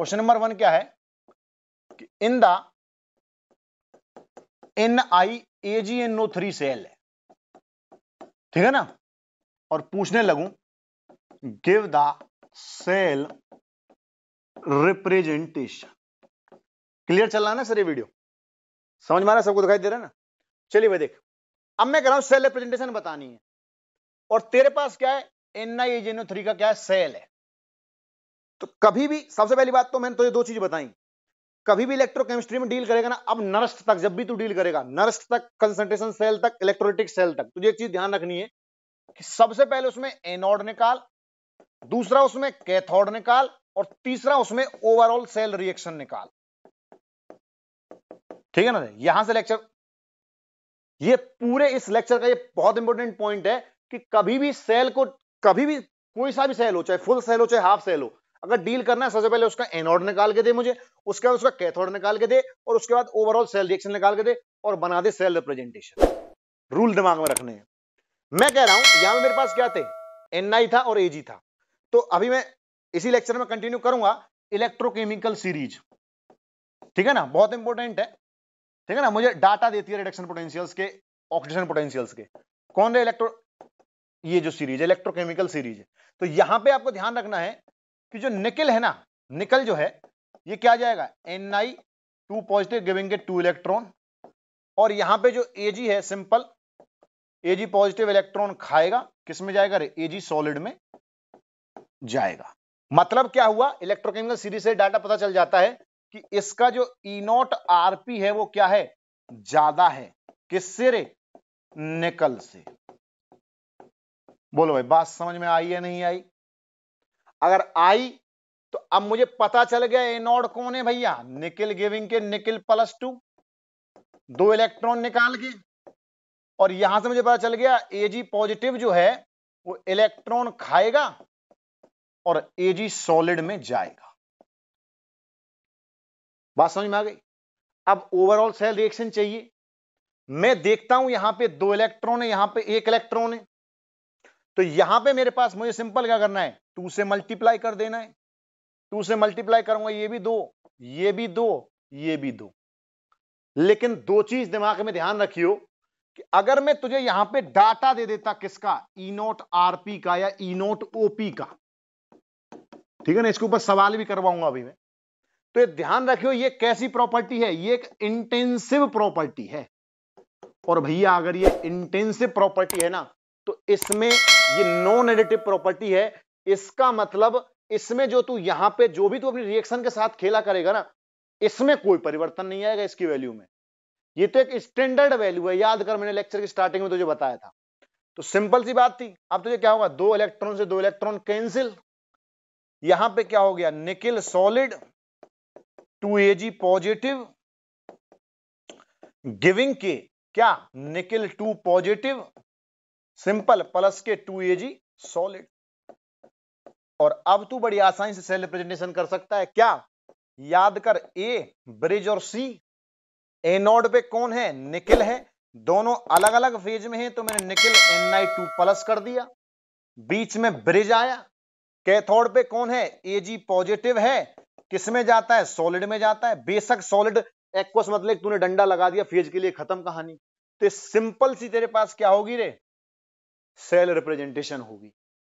question number one क्या है कि in the N I A G N O three cell है ठीक है ना और पूछने लगू give the cell representation clear चल रहा है ना सर ये वीडियो समझ में आ रहा है सबको दिखाई दे रहा है ना चलिए भाई देख अब मैं कह रहा हूं सेल रिप्रेजेंटेशन बतानी है और तेरे पास क्या है एन आई ओ थ्री का क्या है सेल है तो कभी भी सबसे पहली बात तो मैंने तुझे तो दो चीजें बताई कभी भी इलेक्ट्रोकेमिस्ट्री में डील करेगा ना अब नरस्ट तक जब भी तू डील करेगा नरस्ट तक कंसंट्रेशन सेल तक इलेक्ट्रोलिटिक सेल तक तुझे एक चीज ध्यान रखनी है कि सबसे पहले उसमें एनोड निकाल दूसरा उसमें कैथोड निकाल और तीसरा उसमें ओवरऑल सेल रिएक्शन निकाल ठीक है ना यहां से लेक्चर ये पूरे इस लेक्चर का ये बहुत इंपॉर्टेंट पॉइंट है कि कभी भी सेल को कभी भी कोई सा भी सेल हो चाहे फुल सेल हो चाहे हाफ सेल हो अगर डील करना है सबसे पहले उसका एनोड निकाल के दे मुझे उसके बाद उसका कैथोड निकाल के दे और उसके बाद ओवरऑल सेल रिएक्शन निकाल के दे और बना दे सेल रिप्रेजेंटेशन रूल दिमाग में रखने हैं मैं कह रहा हूं यहां मेरे पास क्या थे एनआई था और एजी था तो अभी मैं इसी लेक्चर में कंटिन्यू करूंगा इलेक्ट्रोकेमिकल सीरीज ठीक है ना बहुत इंपॉर्टेंट है ठीक है ना मुझे डाटा देती है रिडक्शन पोटेंशियल्स के ऑक्सीजन पोटेंशियल्स के कौन रहे इलेक्ट्रो ये जो सीरीज है इलेक्ट्रोकेमिकल सीरीज है तो यहां पे आपको ध्यान रखना है कि जो निकल है ना निकल जो है ये क्या जाएगा N I two positive giving two electron और यहां पे जो एजी है सिंपल एजी पॉजिटिव इलेक्ट्रॉन खाएगा किसमें जाएगा जी सॉलिड में जाएगा मतलब क्या हुआ इलेक्ट्रोकेमिकल सीरीज से डाटा पता चल जाता है कि इसका जो ई नॉट पी है वो क्या है ज्यादा है किससे रे निकल से बोलो भाई बात समझ में आई या नहीं आई अगर आई तो अब मुझे पता चल गया एनोड कौन है भैया निकिल गिविंग के निकिल प्लस टू दो इलेक्ट्रॉन निकाल के और यहां से मुझे पता चल गया एजी पॉजिटिव जो है वो इलेक्ट्रॉन खाएगा और एजी सॉलिड में जाएगा बात समझ में आ गई अब ओवरऑल सेल रिएक्शन चाहिए मैं देखता हूं यहां पे दो इलेक्ट्रॉन है यहां पे एक इलेक्ट्रॉन है तो यहां पे मेरे पास मुझे सिंपल क्या करना है टू से मल्टीप्लाई कर देना है टू से मल्टीप्लाई करूंगा ये भी दो ये भी दो ये भी दो लेकिन दो चीज दिमाग में ध्यान रखियो कि अगर मैं तुझे यहां पे डाटा दे देता किसका ई नोट आरपी का या ई नोट ओपी का ठीक है ना इसके ऊपर सवाल भी करवाऊंगा अभी मैं तो ये ध्यान रखियो ये कैसी प्रॉपर्टी है ये एक इंटेंसिव प्रॉपर्टी है और भैया अगर ये इंटेंसिव प्रॉपर्टी है ना तो इसमें ये नॉन एडिटिव प्रॉपर्टी है इसका मतलब इसमें जो तू यहां पे जो भी तू अपनी रिएक्शन के साथ खेला करेगा ना इसमें कोई परिवर्तन नहीं आएगा इसकी वैल्यू में ये तो एक स्टैंडर्ड वैल्यू है याद कर मैंने लेक्चर की स्टार्टिंग में तुझे बताया था तो सिंपल सी बात थी अब तुझे क्या होगा दो इलेक्ट्रॉन से दो इलेक्ट्रॉन कैंसिल यहां पे क्या हो गया nickel solid two G positive giving के क्या nickel two positive simple plus के टू जी सॉलिड और अब तू बड़ी आसानी से सेल रिप्रेजेंटेशन कर सकता है क्या याद कर ए ब्रिज और सी एनोड पे कौन है निकिल है दोनों अलग अलग फेज में हैं तो मैंने निकिल एन टू प्लस कर दिया बीच में ब्रिज आया कैथोड पे कौन है ए जी पॉजिटिव है किस में जाता है सॉलिड में जाता है बेशक सॉलिड एक्वस मतलब तूने डंडा लगा दिया फेज के लिए खत्म कहानी तो सिंपल सी तेरे पास क्या होगी रे सेल रिप्रेजेंटेशन होगी